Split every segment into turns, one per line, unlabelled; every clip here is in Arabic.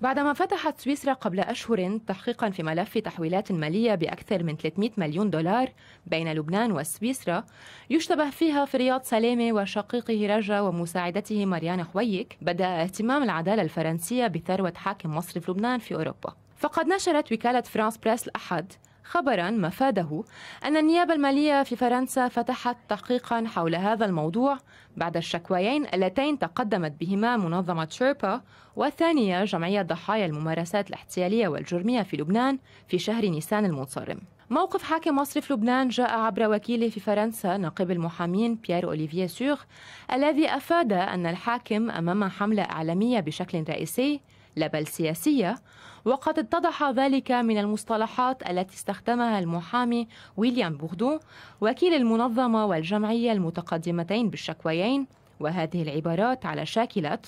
بعدما فتحت سويسرا قبل أشهر تحقيقا في ملف تحويلات مالية بأكثر من 300 مليون دولار بين لبنان وسويسرا يشتبه فيها في رياض سلامة وشقيقه رجا ومساعدته ماريان خويك بدأ اهتمام العدالة الفرنسية بثروة حاكم مصرف لبنان في أوروبا فقد نشرت وكالة فرانس بريس الأحد خبرا مفاده أن النيابة المالية في فرنسا فتحت تحقيقا حول هذا الموضوع بعد الشكويين اللتين تقدمت بهما منظمة شيربا والثانية جمعية ضحايا الممارسات الاحتيالية والجرمية في لبنان في شهر نيسان المنصرم موقف حاكم مصرف لبنان جاء عبر وكيله في فرنسا نقيب المحامين بيير أوليفيه سيغ الذي أفاد أن الحاكم أمام حملة إعلامية بشكل رئيسي لا بل سياسية وقد اتضح ذلك من المصطلحات التي استخدمها المحامي ويليام بوردون وكيل المنظمة والجمعية المتقدمتين بالشكويين وهذه العبارات على شاكلة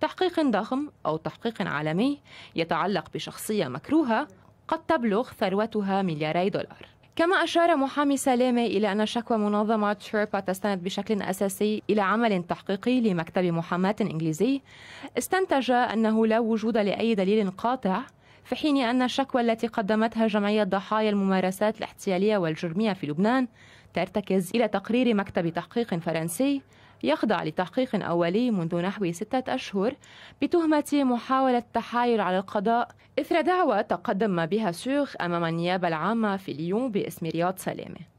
تحقيق ضخم أو تحقيق عالمي يتعلق بشخصية مكروهة قد تبلغ ثروتها ملياري دولار كما أشار محامي سلامة إلى أن شكوى منظمة شيربا تستند بشكل أساسي إلى عمل تحقيقي لمكتب محاماة إنجليزي استنتج أنه لا وجود لأي دليل قاطع في حين أن الشكوى التي قدمتها جمعية ضحايا الممارسات الاحتيالية والجرمية في لبنان ترتكز إلى تقرير مكتب تحقيق فرنسي يخضع لتحقيق أولي منذ نحو ستة أشهر بتهمة محاولة التحايل على القضاء إثر دعوى تقدم بها سوغ أمام النيابة العامة في ليون باسم رياض سلامة